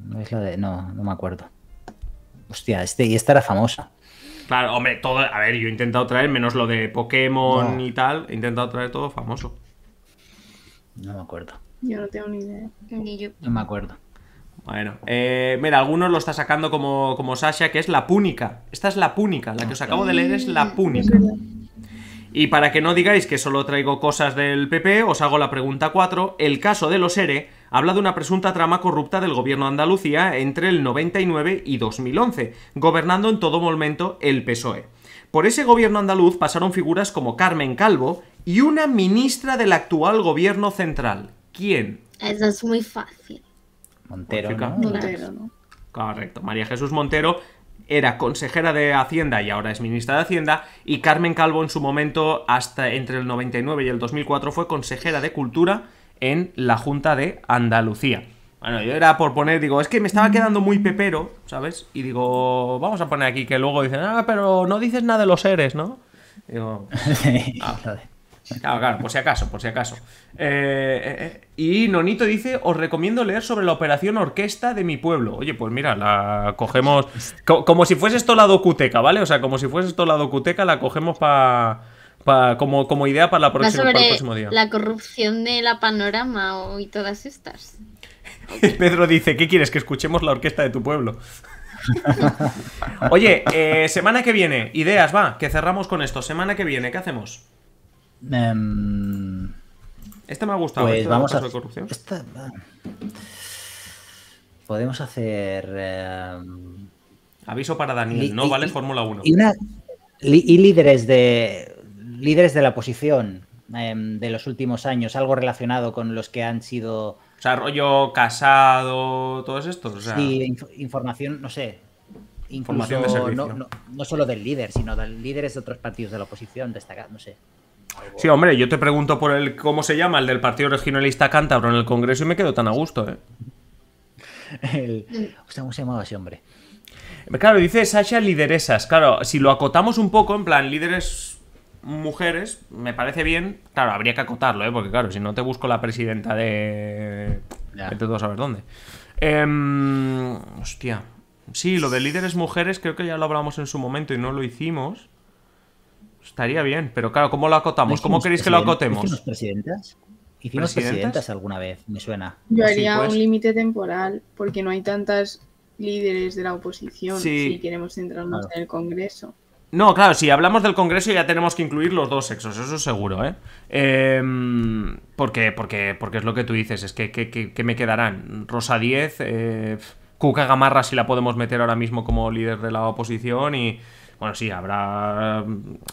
No es lo de. No, no me acuerdo. Hostia, este, y esta era famosa. Claro, hombre, todo. A ver, yo he intentado traer, menos lo de Pokémon y tal, he intentado traer todo famoso. No me acuerdo. Yo no tengo ni idea. yo. No me acuerdo. Bueno, eh, mira, algunos lo está sacando como, como Sasha, que es la púnica. Esta es la púnica, la que os acabo de leer es la púnica. Y para que no digáis que solo traigo cosas del PP, os hago la pregunta 4. El caso de los ERE habla de una presunta trama corrupta del gobierno de Andalucía entre el 99 y 2011, gobernando en todo momento el PSOE. Por ese gobierno andaluz pasaron figuras como Carmen Calvo y una ministra del actual gobierno central. ¿Quién? Eso es muy fácil. Montero, Montero, ¿no? Correcto, María Jesús Montero, era consejera de Hacienda y ahora es ministra de Hacienda, y Carmen Calvo en su momento, hasta entre el 99 y el 2004, fue consejera de Cultura en la Junta de Andalucía. Bueno, yo era por poner, digo, es que me estaba quedando muy pepero, ¿sabes? Y digo, vamos a poner aquí que luego dicen, ah, pero no dices nada de los seres, ¿no? Digo, ah, Claro, por si acaso, por si acaso. Eh, eh, eh, y Nonito dice, os recomiendo leer sobre la operación orquesta de mi pueblo. Oye, pues mira, la cogemos como si fuese esto la docuteca, ¿vale? O sea, como si fuese esto la docuteca, la cogemos para... como, como idea para, la próxima, el próximo día. La corrupción de la panorama y todas estas. Pedro dice, ¿qué quieres? Que escuchemos la orquesta de tu pueblo. Oye, semana que viene, ideas, va, que cerramos con esto. Semana que viene, ¿qué hacemos? Este me ha gustado. Pues vamos a... Podemos hacer... Em, Aviso para Daniel, no vale Fórmula 1. Y, líderes de líderes de la oposición em, de los últimos años, algo relacionado con los que han sido... O sea, rollo casado, todos estos. información, no sé. Información de servicio. No, solo del líder, sino de líderes de otros partidos de la oposición, destacados, no sé. Sí, hombre, yo te pregunto por el cómo se llama, el del Partido Regionalista Cántabro en el Congreso y me quedo tan a gusto, ¿eh? El, ¿Cómo se llamaba ese hombre? Claro, dice Sasha lideresas. Claro, si lo acotamos un poco, en plan, líderes mujeres, me parece bien. Claro, habría que acotarlo, ¿eh? Porque claro, si no te busco la presidenta de... Ya. Vete tú a saber dónde. Em, hostia. Sí, lo de líderes mujeres creo que ya lo hablamos en su momento y no lo hicimos. Estaría bien, pero claro, ¿cómo lo acotamos? ¿Cómo queréis que lo acotemos? ¿Hicimos presidentas? ¿Hicimos ¿Presidentas? alguna vez? Me suena. Yo pues haría pues. un límite temporal, porque no hay tantas líderes de la oposición si queremos centrarnos en el Congreso. No, claro, si hablamos del Congreso ya tenemos que incluir los dos sexos, eso seguro, ¿eh? eh porque, porque, porque es lo que tú dices, es que, que, me quedarán Rosa 10, eh, Cuca Gamarra si la podemos meter ahora mismo como líder de la oposición y... Bueno, sí, habrá.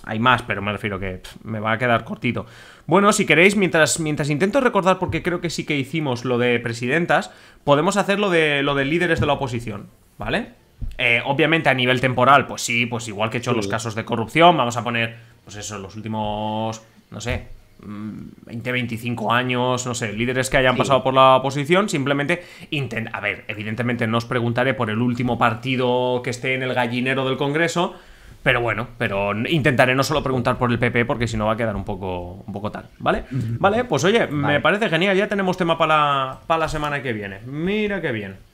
Hay más, pero me refiero que me va a quedar cortito. Bueno, si queréis, mientras, mientras intento recordar, porque creo que sí que hicimos lo de presidentas, podemos hacer lo de, lo de líderes de la oposición, ¿vale? Eh, obviamente a nivel temporal, pues sí, pues igual que he hecho los casos de corrupción, vamos a poner, pues eso, los últimos, no sé, 20, mm, 25 años, no sé, líderes que hayan pasado por la oposición, simplemente intenta... A ver, evidentemente no os preguntaré por el último partido que esté en el gallinero del Congreso, pero bueno, pero intentaré no solo preguntar por el PP porque si no va a quedar un poco, un poco tal, ¿vale? Vale, pues oye, me parece genial, ya tenemos tema para la, la semana que viene. Mira qué bien.